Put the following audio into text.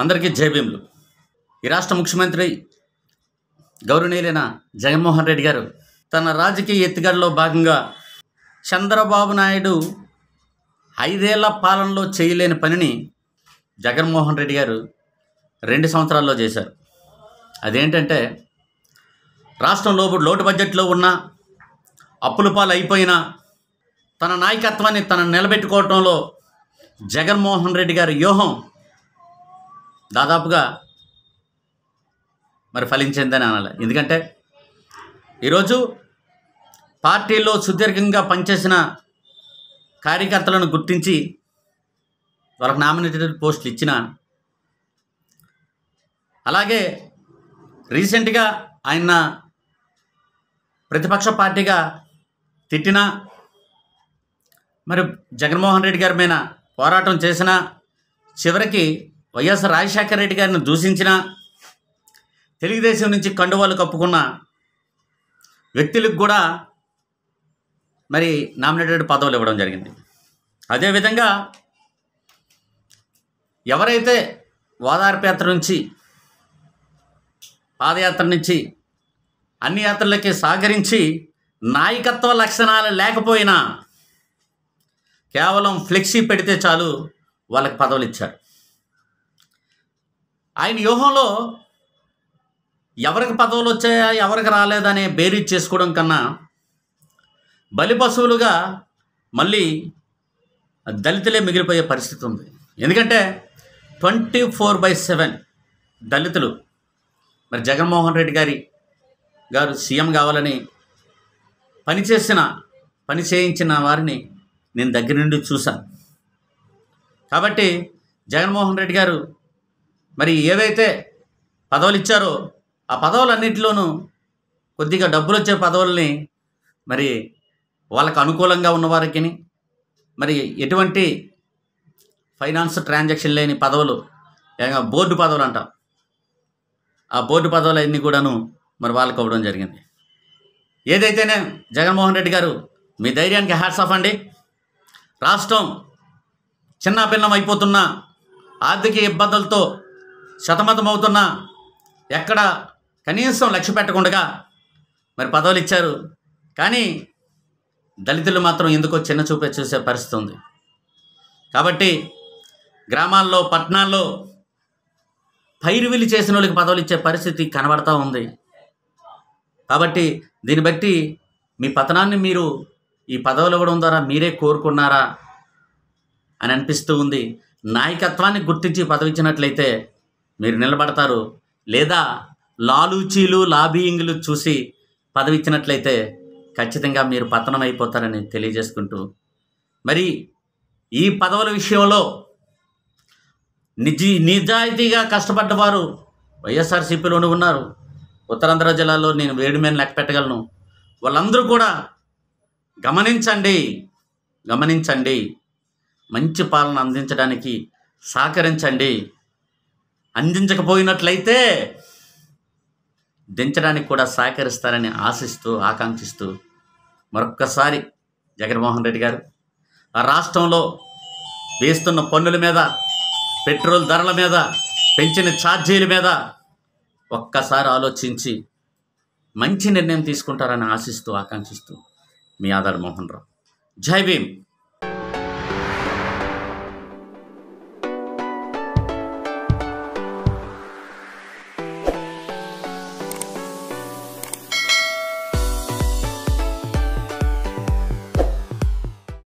అందరికీ జయభీములు ఈ రాష్ట్ర ముఖ్యమంత్రి గౌరవనీయులైన జగన్మోహన్ రెడ్డి గారు తన రాజకీయ ఎత్తుగడలో భాగంగా చంద్రబాబు నాయుడు ఐదేళ్ల పాలనలో చేయలేని పనిని జగన్మోహన్ రెడ్డి గారు రెండు సంవత్సరాల్లో చేశారు అదేంటంటే రాష్ట్రంలో లోటు బడ్జెట్లో ఉన్న అప్పుల పాలు అయిపోయిన తన నాయకత్వాన్ని తన నిలబెట్టుకోవడంలో జగన్మోహన్ రెడ్డి గారి వ్యూహం దాదాపుగా మరి ఫలించిందని అనాలి ఎందుకంటే ఈరోజు పార్టీలో సుదీర్ఘంగా పనిచేసిన కార్యకర్తలను గుర్తించి వాళ్ళకి నామినేటెడ్ పోస్టులు ఇచ్చిన అలాగే రీసెంట్గా ఆయన ప్రతిపక్ష పార్టీగా తిట్టిన మరి జగన్మోహన్ రెడ్డి గారి మీద పోరాటం చేసిన చివరికి వైఎస్ రాజశేఖర రెడ్డి గారిని దూషించిన తెలుగుదేశం నుంచి కండువాలు కప్పుకున్న వ్యక్తులకు కూడా మరి నామినేటెడ్ పదవులు ఇవ్వడం జరిగింది అదేవిధంగా ఎవరైతే వాదార్పేత్ర నుంచి పాదయాత్ర నుంచి అన్ని యాత్రలకి సహకరించి నాయకత్వ లక్షణాలు లేకపోయినా కేవలం ఫ్లెక్సీ పెడితే చాలు వాళ్ళకి పదవులు ఇచ్చారు ఆయన వ్యూహంలో ఎవరికి పదవులు వచ్చాయా ఎవరికి రాలేదనే బేరీజ్ చేసుకోవడం కన్నా బలి పశువులుగా మళ్ళీ దళితులే మిగిలిపోయే పరిస్థితి ఉంది ఎందుకంటే ట్వంటీ ఫోర్ బై సెవెన్ దళితులు మరి జగన్మోహన్ రెడ్డి గారి గారు సీఎం కావాలని పనిచేసిన పని చేయించిన వారిని నేను దగ్గర నుండి చూశాను కాబట్టి జగన్మోహన్ రెడ్డి గారు మరి ఏవైతే పదవులు ఇచ్చారో ఆ పదవులన్నింటిలోనూ కొద్దిగా డబ్బులు వచ్చే పదవుల్ని మరి వాళ్ళకు అనుకూలంగా ఉన్నవారికి మరి ఎటువంటి ఫైనాన్స్ ట్రాన్సాక్షన్ లేని పదవులు బోర్డు పదవులు అంటాం ఆ బోర్డు పదవులు అన్నీ కూడాను మరి వాళ్ళకి అవ్వడం జరిగింది ఏదైతేనే జగన్మోహన్ రెడ్డి గారు మీ ధైర్యానికి హ్యాట్స్ ఆఫ్ అండి రాష్ట్రం చిన్నాభిన్నం అయిపోతున్న ఆర్థిక ఇబ్బందులతో అవుతున్నా ఎక్కడ కనీసం లక్ష్య పెట్టకుండా మరి పదవులు ఇచ్చారు కానీ దళితులు మాత్రం ఎందుకో చిన్న చూపే చూసే పరిస్థితి ఉంది కాబట్టి గ్రామాల్లో పట్టణాల్లో పైరువిలు చేసిన వాళ్ళకి పదవులు ఇచ్చే పరిస్థితి కనబడతా ఉంది కాబట్టి దీన్ని బట్టి మీ పతనాన్ని మీరు ఈ పదవులు ఇవ్వడం ద్వారా మీరే కోరుకున్నారా అని అనిపిస్తూ ఉంది నాయకత్వాన్ని గుర్తించి పదవి ఇచ్చినట్లయితే మీరు నిలబడతారు లేదా లాలూచీలు లాబీయింగ్లు చూసి పదవి ఇచ్చినట్లయితే ఖచ్చితంగా మీరు పతనం అయిపోతారని తెలియజేసుకుంటూ మరి ఈ పదవుల విషయంలో నిజీ నిజాయితీగా కష్టపడ్డవారు వైఎస్ఆర్సీపీలోనూ ఉన్నారు ఉత్తరాంధ్ర జిల్లాలో నేను వేడిమేను లెక్క పెట్టగలను వాళ్ళందరూ కూడా గమనించండి గమనించండి మంచి పాలన అందించడానికి సహకరించండి అందించకపోయినట్లయితే దించడానికి కూడా సహకరిస్తారని ఆశిస్తూ ఆకాంక్షిస్తూ మరొక్కసారి జగన్మోహన్ రెడ్డి గారు ఆ రాష్ట్రంలో వేస్తున్న పన్నుల మీద పెట్రోల్ ధరల మీద పెంచిన ఛార్జీల మీద ఒక్కసారి ఆలోచించి మంచి నిర్ణయం తీసుకుంటారని ఆశిస్తూ ఆకాంక్షిస్తూ మీ ఆదాడు మోహన్ రావు జై భీమ్